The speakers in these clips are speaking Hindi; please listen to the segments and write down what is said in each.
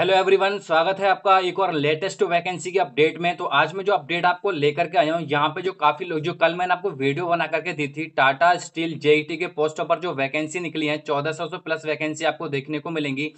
हेलो एवरीवन स्वागत है आपका एक और लेटेस्ट वैकेंसी की अपडेट में तो आज मैं जो अपडेट आपको लेकर के आया हूँ यहाँ पे जो काफ़ी लोग जो कल मैंने आपको वीडियो बना करके दी थी टाटा स्टील जेईटी के पोस्टों पर जो वैकेंसी निकली है 1400 प्लस वैकेंसी आपको देखने को मिलेंगी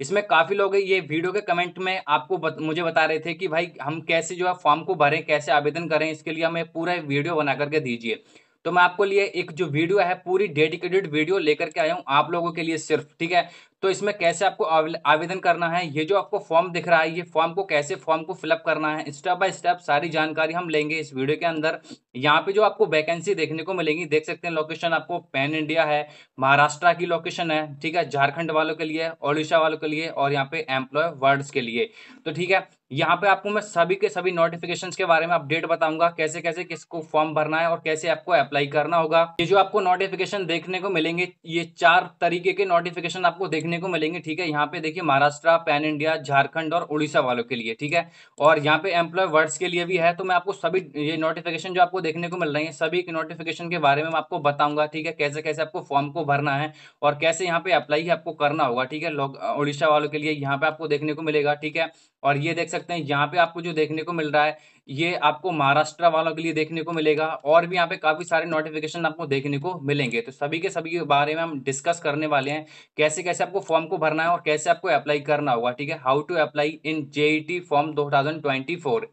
इसमें काफ़ी लोग ये वीडियो के कमेंट में आपको बत, मुझे बता रहे थे कि भाई हम कैसे जो है फॉर्म को भरें कैसे आवेदन करें इसके लिए हमें पूरा वीडियो बना करके दीजिए तो मैं आपको लिए एक जो वीडियो है पूरी डेडिकेटेड वीडियो लेकर के आया हूँ आप लोगों के लिए सिर्फ ठीक है तो इसमें कैसे आपको आवेदन करना है ये जो आपको फॉर्म दिख रहा है ये फॉर्म को कैसे फॉर्म को फिलअप करना है स्टेप बाय स्टेप सारी जानकारी हम लेंगे इस वीडियो के अंदर यहाँ पे जो आपको वैकेंसी देखने को मिलेंगी देख सकते हैं लोकेशन आपको पैन इंडिया है महाराष्ट्र की लोकेशन है ठीक है झारखंड वालों के लिए ओडिशा वालों के लिए और यहाँ पे एम्प्लॉय वर्ड्स के लिए तो ठीक है यहाँ पे आपको मैं सभी के सभी नोटिफिकेशंस के बारे में अपडेट बताऊंगा कैसे कैसे किसको फॉर्म भरना है और कैसे आपको अप्लाई करना होगा ये जो आपको नोटिफिकेशन देखने को मिलेंगे ये चार तरीके के नोटिफिकेशन आपको देखने देखने को मिलेंगे ठीक है यहाँ पे देखिए महाराष्ट्र पैन इंडिया झारखंड और उड़ीसा वालों के लिए ठीक है और यहाँ पे एम्प्लॉय वर्ड्स के लिए भी है तो मैं आपको सभी ये नोटिफिकेशन जो आपको देखने को मिल रही है सभी के नोटिफिकेशन के बारे में मैं आपको बताऊंगा ठीक है कैसे कैसे आपको फॉर्म को भरना है और कैसे यहाँ पे अप्लाई आपको करना होगा ठीक है उड़ीसा वालों के लिए यहाँ पे आपको देखने को मिलेगा ठीक है और ये देख सकते हैं यहाँ पे आपको जो देखने को मिल रहा है ये आपको महाराष्ट्र वालों के लिए देखने को मिलेगा और भी यहाँ पे काफ़ी सारे नोटिफिकेशन आपको देखने को मिलेंगे तो सभी के सभी के बारे में हम डिस्कस करने वाले हैं कैसे कैसे आपको फॉर्म को भरना है और कैसे आपको अप्लाई करना होगा ठीक है how to apply in J form दो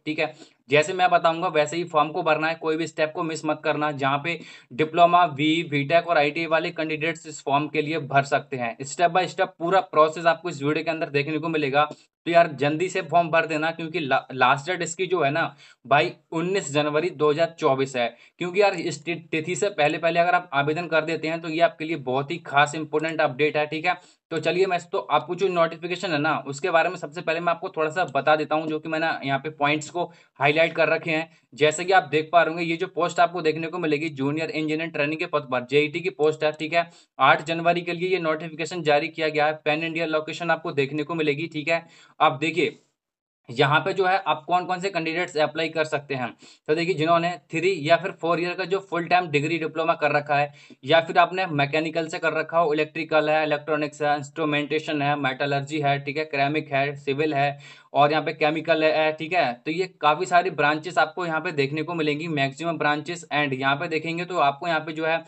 ठीक है जैसे मैं बताऊंगा वैसे ही फॉर्म को भरना है कोई भी स्टेप को मिस मत करना जहाँ पे डिप्लोमा वी वीटेक और आईटीआई e वाले कैंडिडेट्स इस फॉर्म के लिए भर सकते हैं स्टेप बाय स्टेप पूरा प्रोसेस आपको इस वीडियो के अंदर देखने को मिलेगा तो यार जल्दी से फॉर्म भर देना क्योंकि ला, लास्ट डेट इसकी जो है ना भाई 19 जनवरी 2024 है क्योंकि यार इस तिथि से पहले पहले अगर आप आवेदन कर देते हैं तो ये आपके लिए बहुत ही खास इंपॉर्टेंट अपडेट है ठीक है तो चलिए मैं तो आपको जो नोटिफिकेशन है ना उसके बारे में सबसे पहले मैं आपको थोड़ा सा बता देता हूँ जो कि मैंने यहाँ पे पॉइंट्स को हाईलाइट कर रखे हैं जैसे कि आप देख पा रहे ये जो पोस्ट आपको देखने को मिलेगी जूनियर इंजीनियर ट्रेनिंग के पद पर जेईटी की पोस्ट है ठीक है आठ जनवरी के लिए ये नोटिफिकेशन जारी किया गया है पैन इंडिया लोकेशन आपको देखने को मिलेगी ठीक है अब देखिए यहाँ पे जो है आप कौन कौन से कैंडिडेट्स अप्लाई कर सकते हैं तो देखिए जिन्होंने थ्री या फिर फोर ईयर का जो फुल टाइम डिग्री डिप्लोमा कर रखा है या फिर आपने मैकेनिकल से कर रखा हो इलेक्ट्रिकल है इलेक्ट्रॉनिक्स है इंस्ट्रूमेंटेशन है मेटलर्जी है ठीक है क्रेमिक है सिविल है और यहाँ पे केमिकल है ठीक है तो ये काफ़ी सारी ब्रांचेस आपको यहाँ पे देखने को मिलेंगी मैक्सिमम ब्रांचेस एंड यहाँ पे देखेंगे तो आपको यहाँ पे जो है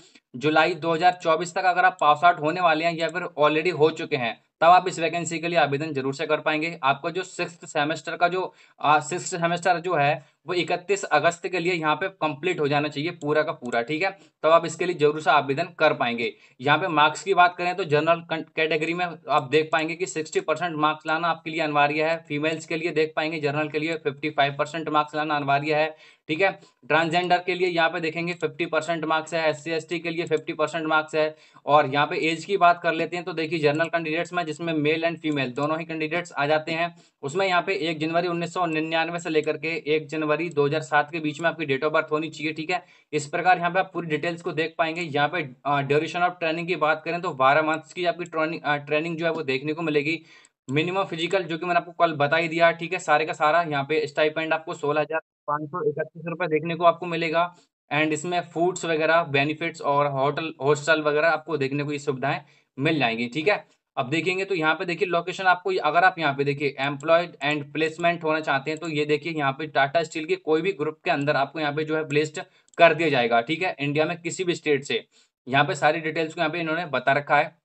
जुलाई 2024 तक अगर आप पास आउट होने वाले हैं या फिर ऑलरेडी हो चुके हैं तब आप इस वैकेंसी के लिए आवेदन जरूर से कर पाएंगे आपका जो सिक्स सेमेस्टर का जो सिक्स सेमेस्टर जो है वो 31 अगस्त के लिए यहाँ पे कंप्लीट हो जाना चाहिए पूरा का पूरा ठीक है तब आप इसके लिए जरूर से आवेदन कर पाएंगे यहाँ पे मार्क्स की बात करें तो जनरल कैटेगरी में आप देख पाएंगे कि 60 परसेंट मार्क्स लाना आपके लिए अनिवार्य है फीमेल्स के लिए देख पाएंगे जनरल के लिए 55 परसेंट मार्क्स लाना अनिवार्य है ठीक है ट्रांसजेंडर के लिए यहाँ पे देखेंगे फिफ्टी परसेंट मार्क्स है एस सी के लिए फिफ्टी परसेंट मार्क्स है और यहाँ पे एज की बात कर लेते हैं तो देखिए जनरल कैंडिडेट्स में जिसमें मेल एंड फीमेल दोनों ही कैंडिडेट्स आ जाते हैं उसमें यहाँ पे एक जनवरी उन्नीस से लेकर के एक जनवरी 2007 के बीच में आपकी डेट ऑफ बर्थ होनी चाहिए ठीक है इस प्रकार यहाँ पे आप पूरी डिटेल्स को देख पाएंगे यहाँ पे ड्यूरेशन ऑफ ट्रेनिंग की बात करें तो बारह मंथ्स की आपकी ट्रेनिंग जो है वो देखने को मिलेगी मिनिमम फिजिकल जो कि मैंने आपको कल बता ही दिया ठीक है सारे का सारा यहाँ पे स्टाइपेंड आपको सोलह हजार पाँच सौ इकतीस रुपये देखने को आपको मिलेगा एंड इसमें फूड्स वगैरह बेनिफिट्स और होटल हॉस्टल वगैरह आपको देखने को ये सुविधाएं मिल जाएंगी ठीक है अब देखेंगे तो यहाँ पे देखिए लोकेशन आपको अगर आप यहाँ पे देखिए एम्प्लॉयड एंड प्लेसमेंट होना चाहते हैं तो ये देखिए यहाँ पे टाटा स्टील के कोई भी ग्रुप के अंदर आपको यहाँ पे जो है प्लेस्ड कर दिया जाएगा ठीक है इंडिया में किसी भी स्टेट से यहाँ पे सारी डिटेल्स को यहाँ पे इन्होंने बता रखा है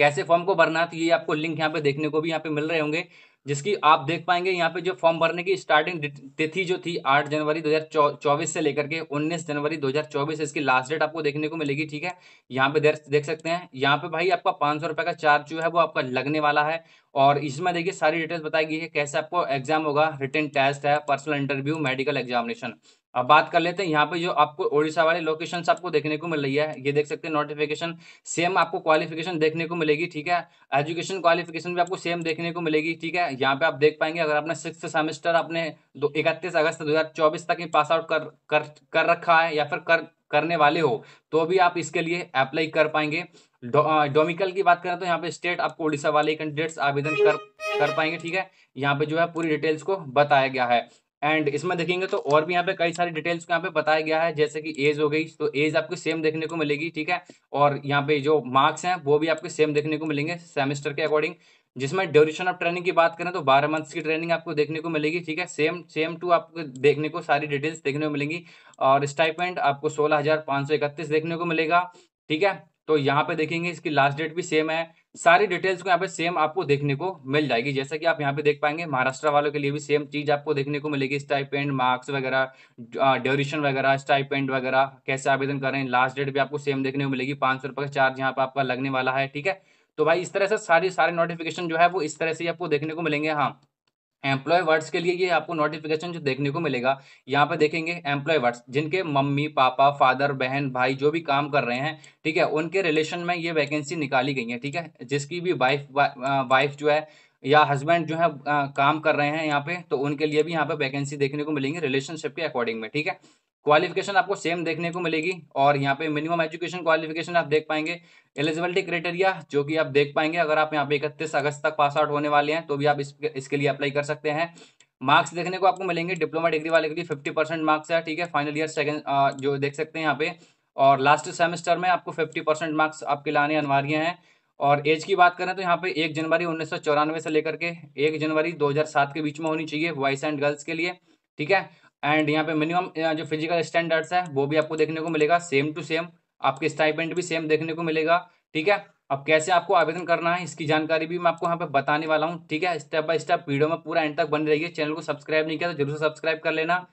कैसे फॉर्म को भरना है तो ये आपको लिंक यहाँ पे देखने को भी यहाँ पे मिल रहे होंगे जिसकी आप देख पाएंगे यहाँ पे जो फॉर्म भरने की स्टार्टिंग तिथि जो थी 8 जनवरी 2024 से लेकर के 19 जनवरी 2024 इसकी लास्ट डेट आपको देखने को मिलेगी ठीक है यहाँ पे देख सकते हैं यहाँ पे भाई आपका पाँच सौ रुपये का चार्ज जो है वो आपका लगने वाला है और इसमें देखिए सारी डिटेल्स बताई गई है कैसे आपको एग्जाम होगा रिटर्न टेस्ट है पर्सनल इंटरव्यू मेडिकल एग्जामिनेशन अब बात कर लेते हैं यहाँ पे जो आपको ओडिशा वाले लोकेशन आपको देखने को मिल रही है ये देख सकते हैं नोटिफिकेशन सेम आपको क्वालिफिकेशन देखने को मिलेगी ठीक है एजुकेशन क्वालिफिकेशन भी आपको सेम देखने को मिलेगी ठीक है यहाँ पे आप देख पाएंगे अगर आपने सिक्स सेमेस्टर अपने दो इकतीस अगस्त दो तक ही पास आउट कर कर कर रखा है या फिर कर करने वाले हो तो भी आप इसके लिए अप्लाई कर पाएंगे डोमिकल दो, की बात करें तो यहाँ पे स्टेट आपको उड़ीसा वाले कैंडिडेट्स आवेदन कर कर पाएंगे ठीक है यहाँ पे जो है पूरी डिटेल्स को बताया गया है एंड इसमें देखेंगे तो और भी यहाँ पे कई सारी डिटेल्स को यहाँ पे बताया गया है जैसे कि एज हो गई तो एज आपको सेम देखने को मिलेगी ठीक है और यहाँ पे जो मार्क्स हैं वो भी आपको सेम देखने को मिलेंगे सेमेस्टर के अकॉर्डिंग जिसमें ड्यूरेशन ऑफ ट्रेनिंग की बात करें तो बारह मंथ्स की ट्रेनिंग आपको देखने को मिलेगी ठीक है सेम सेम टू आपको देखने को सारी डिटेल्स देखने को मिलेंगी और स्टाइपेंट आपको सोलह हजार पाँच सौ देखने को मिलेगा ठीक है तो यहाँ पे देखेंगे इसकी लास्ट डेट भी सेम है सारी डिटेल्स को यहाँ पे सेम आपको देखने को मिल जाएगी जैसा कि आप यहाँ पे देख पाएंगे महाराष्ट्र वालों के लिए भी सेम चीज आपको देखने को मिलेगी स्टाइपेंड मार्क्स वगैरह ड्यूरेशन वगैरह स्टाइपेंड वगैरह कैसे आवेदन करें लास्ट डेट भी आपको सेम देखने को मिलेगी पांच सौ रुपए का चार्ज यहाँ पे आपका लगने वाला है ठीक है तो भाई इस तरह से सारी सारे नोटिफिकेशन जो है वो इस तरह से आपको देखने को मिलेंगे हाँ एम्प्लॉय वर्ड्स के लिए ये आपको नोटिफिकेशन जो देखने को मिलेगा यहाँ पे देखेंगे एम्प्लॉय वर्ड्स जिनके मम्मी पापा फादर बहन भाई जो भी काम कर रहे हैं ठीक है उनके रिलेशन में ये वैकेंसी निकाली गई है ठीक है जिसकी भी वाइफ वाइफ जो है या हस्बैंड जो है आ, काम कर रहे हैं यहाँ पे तो उनके लिए भी यहाँ पे वैकेंसी देखने को मिलेंगी रिलेशनशिप के अकॉर्डिंग में ठीक है क्वालिफिकेशन आपको सेम देखने को मिलेगी और यहाँ पे मिनिमम एजुकेशन क्वालिफिकेशन आप देख पाएंगे एलिजिबिलिटी क्राइटेरिया जो कि आप देख पाएंगे अगर आप यहाँ पे इकतीस अगस्त तक पास आउट होने वाले हैं तो भी आप इस, इसके लिए अप्लाई कर सकते हैं मार्क्स देखने को आपको मिलेंगे डिप्लोमा डिग्री वाले के लिए फिफ्टी परसेंट मार्क्स है ठीक है फाइनल ईयर सेकेंड जो देख सकते हैं यहाँ पे और लास्ट सेमेस्टर में आपको फिफ्टी परसेंट मार्क्स आपके लाने अनिवार्य हैं और एज की बात करें तो यहाँ पे एक जनवरी उन्नीस से लेकर के एक जनवरी 2007 के बीच में होनी चाहिए बॉयज़ एंड गर्ल्स के लिए ठीक है एंड यहाँ पे मिनिमम जो फिजिकल स्टैंडर्ड्स है वो भी आपको देखने को मिलेगा सेम टू सेम आपके स्टाइपेंट भी सेम देखने को मिलेगा ठीक है अब कैसे आपको आवेदन करना है इसकी जानकारी भी मैं आपको यहाँ पे बताने वाला हूँ ठीक है स्टेप बाय स्टेप वीडियो में पूरा एंड तक रही रहिए चैनल को सब्सक्राइब नहीं किया तो जरूर से सब्सक्राइब कर लेना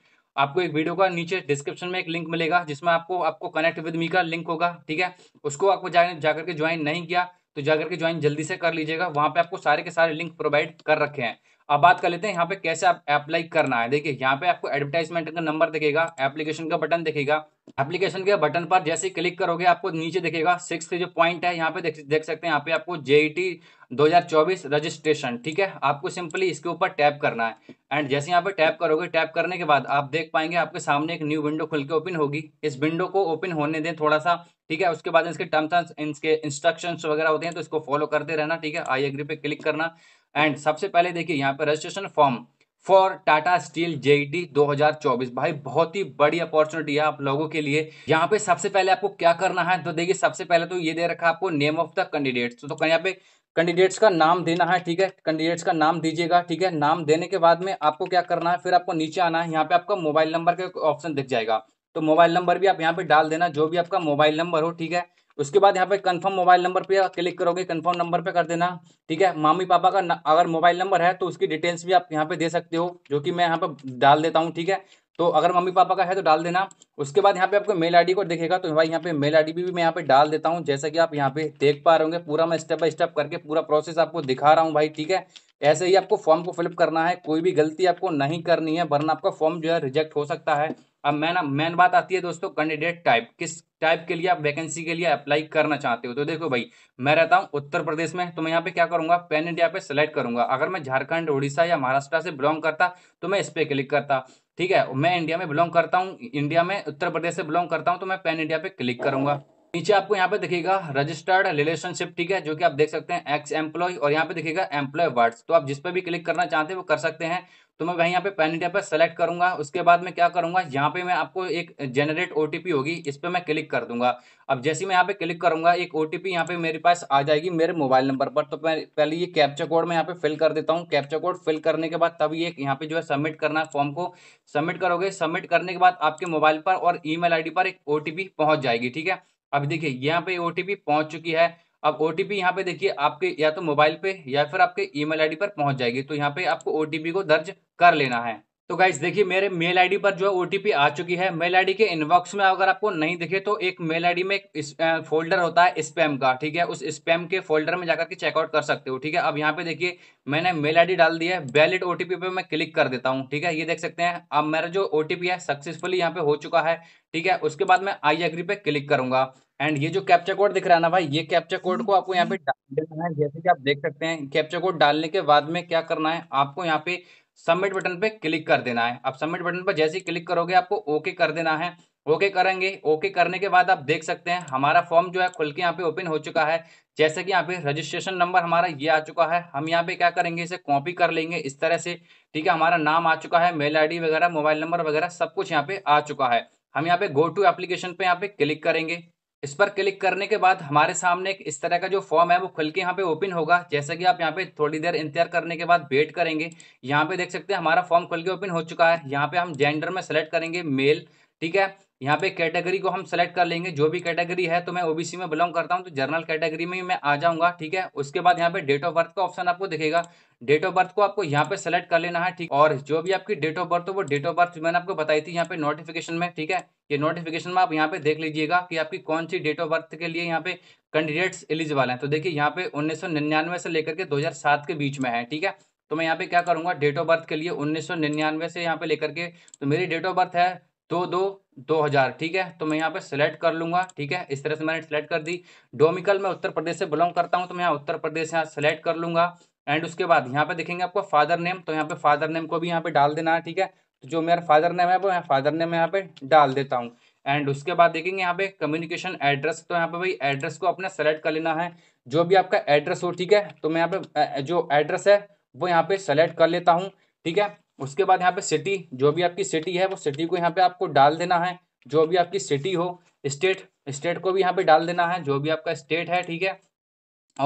आपको एक वीडियो का नीचे डिस्क्रिप्शन में एक लिंक मिलेगा जिसमें आपको आपको कनेक्ट विद मी का लिंक होगा ठीक है उसको आपको जा जाकर के ज्वाइन नहीं किया तो जाकर के ज्वाइन जल्दी से कर लीजिएगा वहाँ पे आपको सारे के सारे लिंक प्रोवाइड कर रखे हैं अब बात कर लेते हैं यहाँ पे कैसे आप अप्लाई करना है देखिए यहाँ पे आपको एडवर्टाइजमेंट का नंबर दिखेगा एप्लीकेशन का बटन दिखेगा एप्लीकेशन के बटन पर जैसे क्लिक करोगे आपको नीचे दिखेगा सिक्स जो पॉइंट है यहाँ पे देख, देख सकते हैं यहाँ पे आपको जे 2024 रजिस्ट्रेशन ठीक है आपको सिंपली इसके ऊपर टैप करना है एंड जैसे यहाँ पे टैप करोगे टैप करने के बाद आप देख पाएंगे आपके सामने एक न्यू विंडो खुल के ओपन होगी इस विंडो को ओपन होने दें थोड़ा सा ठीक है उसके बाद इसके टर्म्स एंड इसके इंस्ट्रक्शन वगैरह होते हैं तो इसको फॉलो करते रहना ठीक है आई एग्री पे क्लिक करना एंड सबसे पहले देखिए यहाँ पर registration form for Tata Steel JED 2024 भाई बहुत ही बड़ी अपॉर्चुनिटी है आप लोगों के लिए यहाँ पे सबसे पहले आपको क्या करना है तो देखिए सबसे पहले तो ये दे रखा है आपको नेम ऑफ द कैंडिडेट्स तो यहाँ पे कैंडिडेट्स का नाम देना है ठीक है कैंडिडेट्स का नाम दीजिएगा ठीक है नाम देने के बाद में आपको क्या करना है फिर आपको नीचे आना है यहाँ पे आपका मोबाइल नंबर का ऑप्शन दिख जाएगा तो मोबाइल नंबर भी आप यहाँ पे डाल देना जो भी आपका मोबाइल नंबर हो ठीक है उसके बाद यहाँ पे कंफर्म मोबाइल नंबर पे क्लिक करोगे कंफर्म नंबर पे कर देना ठीक है मामी पापा का अगर मोबाइल नंबर है तो उसकी डिटेल्स भी आप यहाँ पे दे सकते हो जो कि मैं यहाँ पे डाल देता हूँ ठीक है तो अगर मम्मी पापा का है तो डाल देना उसके बाद यहाँ पे आपको मेल आईडी को देखेगा तो भाई यहाँ पे मेल आईडी भी मैं यहाँ पे डाल देता हूँ जैसा कि आप यहाँ पे देख पा रहे होंगे पूरा मैं स्टेप बाय स्टेप करके पूरा प्रोसेस आपको दिखा रहा हूँ भाई ठीक है ऐसे ही आपको फॉर्म को फिलअप करना है कोई भी गलती आपको नहीं करनी है वरना आपका फॉर्म जो है रिजेक्ट हो सकता है अब मैन मेन बात आती है दोस्तों कैंडिडेट टाइप किस टाइप के लिए आप वैकेंसी के लिए अप्लाई करना चाहते हो तो देखो भाई मैं रहता हूँ उत्तर प्रदेश में तो मैं यहाँ पे क्या करूँगा पैन इंडिया पे सेलेक्ट करूंगा अगर मैं झारखंड उड़ीसा या महाराष्ट्र से बिलोंग करता तो मैं इस पर क्लिक करता ठीक है मैं इंडिया में बिलोंग करता हूँ इंडिया में उत्तर प्रदेश से बिलोंग करता हूँ तो मैं पैन इंडिया पे क्लिक करूंगा नीचे आपको यहाँ पे दिखेगा रजिस्टर्ड रिलेशनशिप ठीक है जो कि आप देख सकते हैं एक्स एम्प्लॉय और यहाँ पे दिखेगा एम्प्लॉय वर्ड्स तो आप जिस पे भी क्लिक करना चाहते हैं वो कर सकते हैं तो मैं वही यहाँ पे पेन इंडिया पर सेलेक्ट करूंगा उसके बाद मैं क्या करूंगा यहाँ पे मैं आपको एक जनरेट ओटीपी होगी इस पर मैं क्लिक कर दूंगा अब जैसे मैं यहाँ पे क्लिक करूंगा एक ओटीपी यहाँ पे मेरे पास आ जाएगी मेरे मोबाइल नंबर पर तो मैं पहले ये कैप्चा कोड मैं यहाँ पे फिल कर देता हूँ कैप्चा कोड फिल करने के बाद तब ये यहाँ पे जो है सबमिट करना है फॉर्म को सबमिट करोगे सबमिट करने के बाद आपके मोबाइल पर और ई मेल पर एक ओ पहुंच जाएगी ठीक है अब देखिए यहाँ पे ओटीपी पहुंच चुकी है अब ओटीपी यहाँ पे देखिए आपके या तो मोबाइल पे या फिर आपके ईमेल आईडी पर पहुंच जाएगी तो यहाँ पे आपको ओटीपी को दर्ज कर लेना है तो गाइज देखिए मेरे मेल आईडी पर जो है ओटीपी आ चुकी है मेल आईडी के इनबॉक्स में अगर आपको नहीं दिखे तो एक मेल आईडी में एक फोल्डर होता है स्पैम का ठीक है उस स्पैम के फोल्डर में जाकर के चेकआउट कर सकते हो ठीक है अब यहाँ पे देखिए मैंने मेल आईडी डाल दी है वैलिड ओटीपी पे मैं क्लिक कर देता हूँ ठीक है ये देख सकते हैं अब मेरा जो ओटीपी है सक्सेसफुली यहाँ पे हो चुका है ठीक है उसके बाद मैं आई एग्री पे क्लिक करूंगा एंड ये जो कैप्चा कोड दिख रहा है ना भाई ये कैप्चा कोड को आपको यहाँ पे डाल देना है जैसे कि आप देख सकते हैं कैप्चा कोड डालने के बाद में क्या करना है आपको यहाँ पे सबमिट बटन पे क्लिक कर देना है आप सबमिट बटन पर जैसे ही क्लिक करोगे आपको ओके कर देना है ओके करेंगे ओके करने के बाद आप देख सकते हैं हमारा फॉर्म जो है खुल के यहाँ पे ओपन हो चुका है जैसे कि यहाँ पे रजिस्ट्रेशन नंबर हमारा ये आ चुका है हम यहाँ पे क्या करेंगे इसे कॉपी कर लेंगे इस तरह से ठीक है हमारा नाम आ चुका है मेल आई वगैरह मोबाइल नंबर वगैरह सब कुछ यहाँ पे आ चुका है हम यहाँ पे गो टू एप्लीकेशन पे यहाँ पे क्लिक करेंगे इस पर क्लिक करने के बाद हमारे सामने एक इस तरह का जो फॉर्म है वो खुल के यहाँ पे ओपन होगा जैसा कि आप यहाँ पे थोड़ी देर इंतजार करने के बाद वेट करेंगे यहाँ पे देख सकते हैं हमारा फॉर्म खुल के ओपन हो चुका है यहाँ पे हम जेंडर में सेलेक्ट करेंगे मेल ठीक है यहाँ पे कैटेगरी को हम सेलेक्ट कर लेंगे जो भी कैटेगरी है तो मैं ओबीसी में बिलोंग करता हूँ तो जर्नल कैटेगरी में ही मैं आ जाऊंगा ठीक है उसके बाद यहाँ पे डेट ऑफ बर्थ का ऑप्शन आपको दिखेगा डेट ऑफ बर्थ को आपको यहाँ पे सेलेक्ट कर लेना है ठीक और जो भी आपकी डेट ऑफ बर्थ हो वो डेट ऑफ बर्थ मैंने आपको बताई थी यहाँ पे नोटिफिकेशन में ठीक है ये नोटिफिकेशन में आप यहाँ पे देख लीजिएगा कि आपकी कौन सी डेट ऑफ बर्थ के लिए यहाँ पे कैंडिडेट्स एलिजिबल हैं तो देखिए यहाँ पे उन्नीस से लेकर के दो के बीच में है ठीक है तो मैं यहाँ पे क्या करूँगा डेट ऑफ बर्थ के लिए उन्नीस से यहाँ पे लेकर के तो मेरी डेट ऑफ बर्थ है दो दो दो हज़ार ठीक है तो मैं यहाँ पे सिलेक्ट कर लूँगा ठीक है इस तरह से मैंने सिलेक्ट कर दी डोमिकल मैं उत्तर प्रदेश से बिलोंग करता हूँ तो मैं यहाँ उत्तर प्रदेश यहाँ सेलेक्ट कर लूंगा एंड उसके बाद यहाँ पे देखेंगे आपको फादर नेम तो यहाँ पे फादर नेम को भी यहाँ पे डाल देना है ठीक है तो जो मेरा फादर नेम है वो यहाँ फादर नेम यहाँ पे डाल देता हूँ एंड उसके बाद देखेंगे यहाँ पे कम्युनिकेशन एड्रेस तो यहाँ पे भाई एड्रेस को अपना सेलेक्ट कर लेना है जो भी आपका एड्रेस हो ठीक है तो मैं यहाँ पे जो एड्रेस है वो यहाँ पे सेलेक्ट कर लेता हूँ ठीक है उसके बाद यहाँ पे सिटी जो भी आपकी सिटी है वो सिटी को यहाँ पे आपको डाल देना है जो भी आपकी सिटी हो स्टेट स्टेट को भी यहाँ पे डाल देना है जो भी आपका स्टेट है ठीक है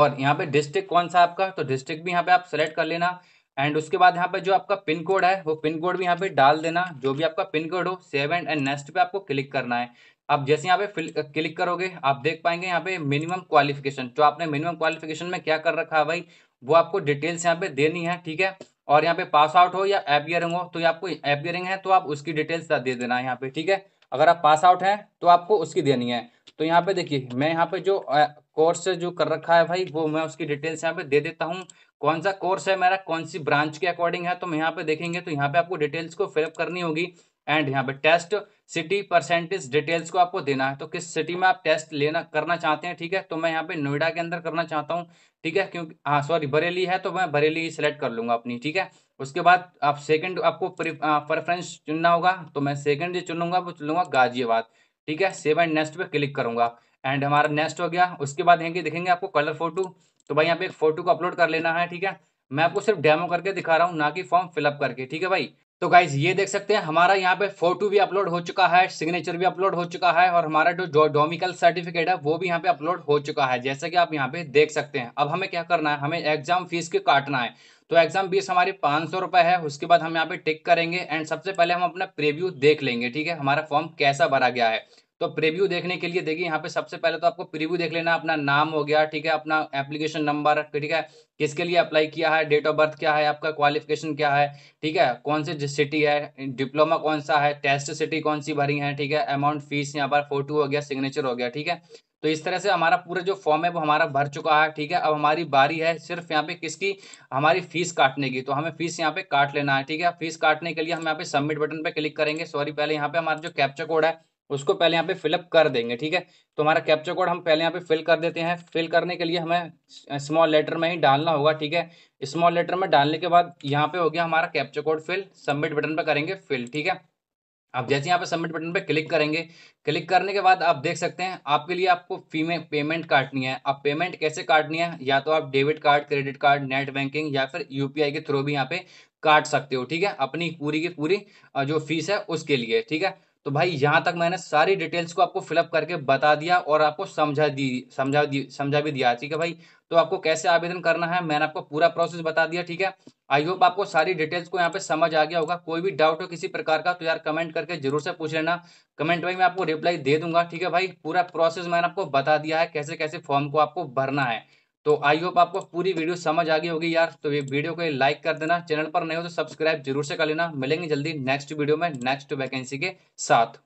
और यहाँ पे डिस्ट्रिक्ट कौन सा आपका तो डिस्ट्रिक्ट भी यहाँ पे आप सेलेक्ट कर लेना एंड उसके बाद यहाँ पे जो आपका पिन कोड है वो पिन कोड भी यहाँ पे डाल देना जो भी आपका पिन कोड हो सेवन एंड नेक्स्ट पे आपको क्लिक करना है आप जैसे यहाँ पे क्लिक करोगे आप देख पाएंगे यहाँ पे मिनिमम क्वालिफिकेशन तो आपने मिनिमम क्वालिफिकेशन में क्या कर रखा है भाई वो आपको डिटेल्स यहाँ पे देनी है ठीक है और यहाँ पे पास आउट हो या एपियरिंग हो तो ये आपको एपियरिंग है तो आप उसकी डिटेल्स दे देना है यहाँ पे ठीक है अगर आप पास आउट हैं तो आपको उसकी देनी है तो यहाँ पे देखिए मैं यहाँ पे जो कोर्स जो कर रखा है भाई वो मैं उसकी डिटेल्स यहाँ पे दे देता हूँ कौन सा कोर्स है मेरा कौन सी ब्रांच के अकॉर्डिंग है तो हम यहाँ पे देखेंगे तो यहाँ पे आपको डिटेल्स को फिलअप करनी होगी एंड यहाँ पे टेस्ट सिटी परसेंटेज डिटेल्स को आपको देना है तो किस सिटी में आप टेस्ट लेना करना चाहते हैं ठीक है तो मैं यहाँ पे नोएडा के अंदर करना चाहता हूँ ठीक है क्योंकि हाँ सॉरी बरेली है तो मैं बरेली ही सिलेक्ट कर लूँगा अपनी ठीक है उसके बाद आप सेकंड आपको प्रेफरेंस हाँ, चुनना होगा तो मैं सेकंड जो चुनूंगा वो चुनूंगा गाजियाबाद ठीक है सेव एंड नेक्स्ट पे क्लिक करूंगा एंड हमारा नेक्स्ट हो गया उसके बाद यहाँ देखेंगे आपको कलर फोटो तो भाई यहाँ पे एक फोटो को अपलोड कर लेना है ठीक है मैं आपको सिर्फ डेमो करके दिखा रहा हूँ ना कि फॉर्म फिलअप करके ठीक है भाई तो गाइज ये देख सकते हैं हमारा यहाँ पे फोटो भी अपलोड हो चुका है सिग्नेचर भी अपलोड हो चुका है और हमारा जो डोमिकल सर्टिफिकेट है वो भी यहाँ पे अपलोड हो चुका है जैसा कि आप यहाँ पे देख सकते हैं अब हमें क्या करना है हमें एग्जाम फीस के काटना है तो एग्जाम फीस हमारी पाँच सौ रुपये है उसके बाद हम यहाँ पे टिक करेंगे एंड सबसे पहले हम अपना प्रिव्यू देख लेंगे ठीक है हमारा फॉर्म कैसा भरा गया है तो प्रीव्यू देखने के लिए देखिए यहाँ पे सबसे पहले तो आपको प्रीव्यू देख लेना अपना नाम हो गया ठीक है अपना एप्लीकेशन नंबर ठीक है किसके लिए अप्लाई किया है डेट ऑफ बर्थ क्या है आपका क्वालिफिकेशन क्या है ठीक है कौन सी सिटी है डिप्लोमा कौन सा है टेस्ट सिटी कौन सी भरी है ठीक है अमाउंट फीस यहाँ पर फोटो हो गया सिग्नेचर हो गया ठीक है तो इस तरह से हमारा पूरा जो फॉर्म है वो हमारा भर चुका है ठीक है अब हमारी बारी है सिर्फ यहाँ पे किसकी हमारी फीस काटने की तो हमें फीस यहाँ पे काट लेना है ठीक है फीस काटने के लिए हम यहाँ पे सबमिट बटन पे क्लिक करेंगे सॉरी पहले यहाँ पे हमारा जो कैप्चर कोड है उसको पहले यहाँ पे फिलअप कर देंगे ठीक है तो हमारा कैप्चर कोड हम पहले यहाँ पे फिल कर देते हैं फिल करने के लिए हमें स्मॉल लेटर में ही डालना होगा ठीक है स्मॉल लेटर में डालने के बाद यहाँ पे हो गया हमारा capture code fill submit button पर करेंगे फिल ठीक है अब जैसे यहाँ पे सबमिट बटन पे क्लिक करेंगे क्लिक करने के बाद आप देख सकते हैं आपके लिए आपको फी में पेमेंट काटनी है अब पेमेंट कैसे काटनी है या तो आप debit card credit card net banking या फिर यूपीआई के थ्रू भी यहाँ पे काट सकते हो ठीक है अपनी पूरी की पूरी जो फीस है उसके लिए ठीक है तो भाई यहाँ तक मैंने सारी डिटेल्स को आपको फिलअप करके बता दिया और आपको समझा दी समझा दी समझा भी दिया ठीक है भाई तो आपको कैसे आवेदन करना है मैंने आपको पूरा प्रोसेस बता दिया ठीक है आई होप आपको सारी डिटेल्स को यहाँ पे समझ आ गया होगा कोई भी डाउट हो किसी प्रकार का तो यार कमेंट करके जरूर से पूछ लेना कमेंट में मैं आपको रिप्लाई दे दूंगा ठीक है भाई पूरा प्रोसेस मैंने आपको बता दिया है कैसे कैसे फॉर्म को आपको भरना है तो आई होप आपको पूरी वीडियो समझ आ गई होगी यार तो ये वीडियो को लाइक कर देना चैनल पर नए हो तो सब्सक्राइब जरूर से कर लेना मिलेंगे जल्दी नेक्स्ट वीडियो में नेक्स्ट वैकेंसी के साथ